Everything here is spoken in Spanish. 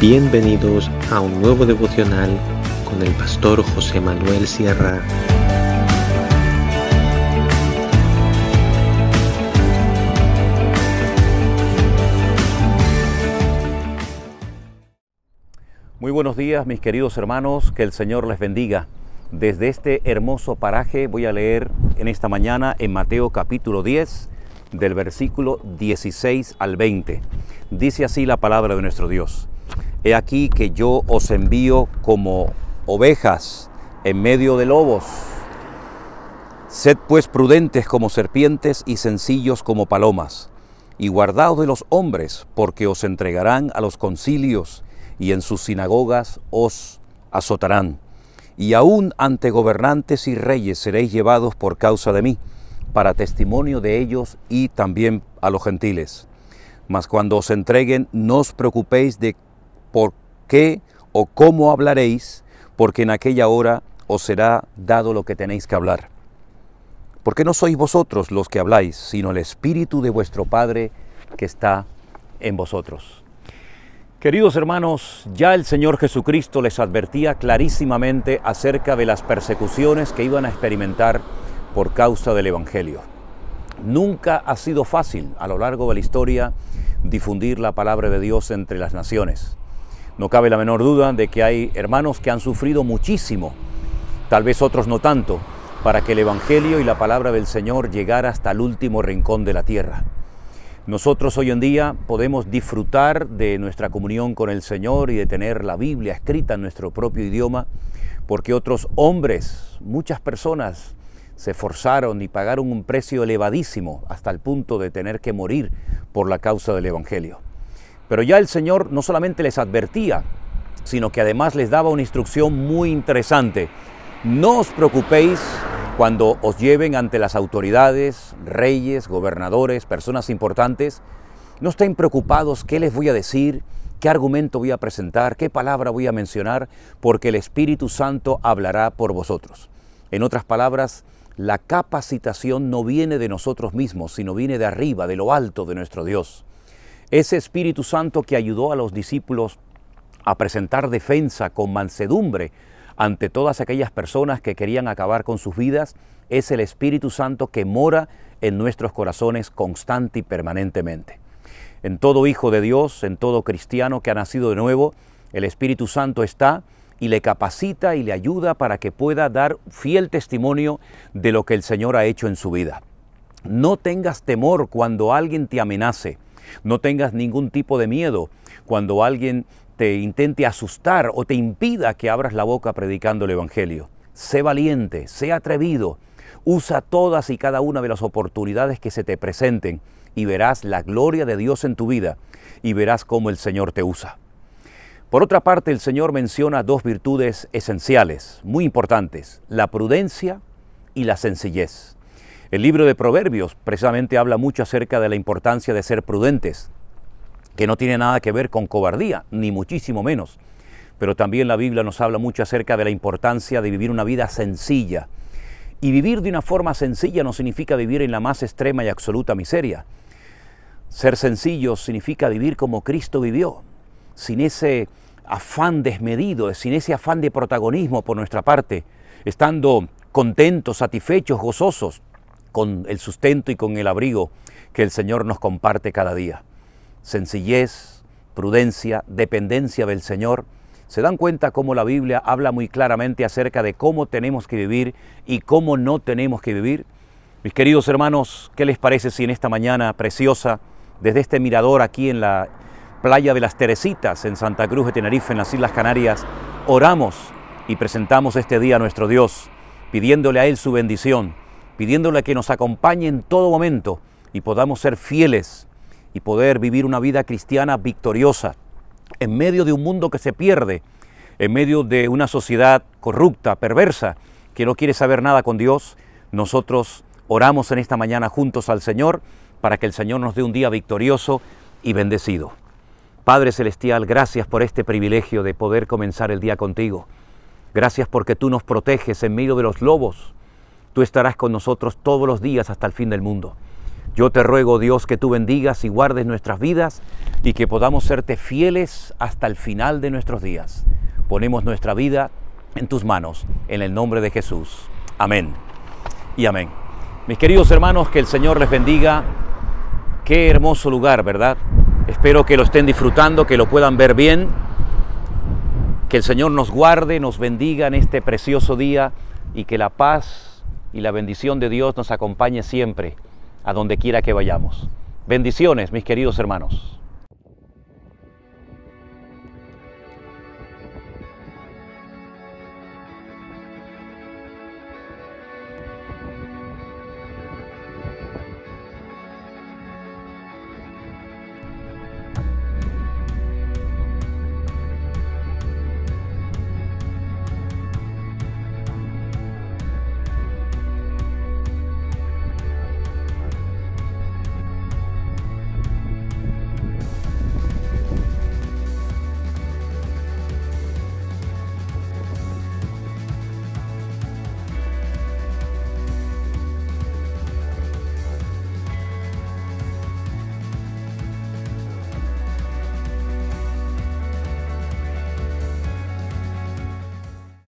Bienvenidos a un nuevo devocional con el pastor José Manuel Sierra. Muy buenos días mis queridos hermanos, que el Señor les bendiga. Desde este hermoso paraje voy a leer en esta mañana en Mateo capítulo 10 del versículo 16 al 20. Dice así la palabra de nuestro Dios. He aquí que yo os envío como ovejas en medio de lobos. Sed pues prudentes como serpientes y sencillos como palomas, y guardaos de los hombres, porque os entregarán a los concilios, y en sus sinagogas os azotarán. Y aún ante gobernantes y reyes seréis llevados por causa de mí, para testimonio de ellos y también a los gentiles. Mas cuando os entreguen, no os preocupéis de por qué o cómo hablaréis, porque en aquella hora os será dado lo que tenéis que hablar. Porque no sois vosotros los que habláis, sino el Espíritu de vuestro Padre que está en vosotros. Queridos hermanos, ya el Señor Jesucristo les advertía clarísimamente acerca de las persecuciones que iban a experimentar por causa del Evangelio. Nunca ha sido fácil a lo largo de la historia difundir la palabra de Dios entre las naciones. No cabe la menor duda de que hay hermanos que han sufrido muchísimo, tal vez otros no tanto, para que el Evangelio y la palabra del Señor llegara hasta el último rincón de la tierra. Nosotros hoy en día podemos disfrutar de nuestra comunión con el Señor y de tener la Biblia escrita en nuestro propio idioma, porque otros hombres, muchas personas, se forzaron y pagaron un precio elevadísimo hasta el punto de tener que morir por la causa del Evangelio. Pero ya el Señor no solamente les advertía, sino que además les daba una instrucción muy interesante. No os preocupéis cuando os lleven ante las autoridades, reyes, gobernadores, personas importantes. No estén preocupados qué les voy a decir, qué argumento voy a presentar, qué palabra voy a mencionar, porque el Espíritu Santo hablará por vosotros. En otras palabras, la capacitación no viene de nosotros mismos, sino viene de arriba, de lo alto de nuestro Dios. Ese Espíritu Santo que ayudó a los discípulos a presentar defensa con mansedumbre ante todas aquellas personas que querían acabar con sus vidas, es el Espíritu Santo que mora en nuestros corazones constante y permanentemente. En todo hijo de Dios, en todo cristiano que ha nacido de nuevo, el Espíritu Santo está y le capacita y le ayuda para que pueda dar fiel testimonio de lo que el Señor ha hecho en su vida. No tengas temor cuando alguien te amenace, no tengas ningún tipo de miedo cuando alguien te intente asustar o te impida que abras la boca predicando el Evangelio. Sé valiente, sé atrevido, usa todas y cada una de las oportunidades que se te presenten y verás la gloria de Dios en tu vida y verás cómo el Señor te usa. Por otra parte, el Señor menciona dos virtudes esenciales, muy importantes, la prudencia y la sencillez. El libro de Proverbios precisamente habla mucho acerca de la importancia de ser prudentes, que no tiene nada que ver con cobardía, ni muchísimo menos. Pero también la Biblia nos habla mucho acerca de la importancia de vivir una vida sencilla. Y vivir de una forma sencilla no significa vivir en la más extrema y absoluta miseria. Ser sencillo significa vivir como Cristo vivió, sin ese afán desmedido, sin ese afán de protagonismo por nuestra parte, estando contentos, satisfechos, gozosos, con el sustento y con el abrigo que el Señor nos comparte cada día. Sencillez, prudencia, dependencia del Señor. Se dan cuenta cómo la Biblia habla muy claramente acerca de cómo tenemos que vivir y cómo no tenemos que vivir. Mis queridos hermanos, ¿qué les parece si en esta mañana preciosa, desde este mirador aquí en la playa de las Teresitas, en Santa Cruz de Tenerife, en las Islas Canarias, oramos y presentamos este día a nuestro Dios, pidiéndole a Él su bendición? pidiéndole que nos acompañe en todo momento y podamos ser fieles y poder vivir una vida cristiana victoriosa en medio de un mundo que se pierde, en medio de una sociedad corrupta, perversa, que no quiere saber nada con Dios. Nosotros oramos en esta mañana juntos al Señor para que el Señor nos dé un día victorioso y bendecido. Padre Celestial, gracias por este privilegio de poder comenzar el día contigo. Gracias porque tú nos proteges en medio de los lobos, tú estarás con nosotros todos los días hasta el fin del mundo. Yo te ruego, Dios, que tú bendigas y guardes nuestras vidas y que podamos serte fieles hasta el final de nuestros días. Ponemos nuestra vida en tus manos, en el nombre de Jesús. Amén y amén. Mis queridos hermanos, que el Señor les bendiga. Qué hermoso lugar, ¿verdad? Espero que lo estén disfrutando, que lo puedan ver bien. Que el Señor nos guarde, nos bendiga en este precioso día y que la paz y la bendición de Dios nos acompañe siempre, a donde quiera que vayamos. Bendiciones, mis queridos hermanos.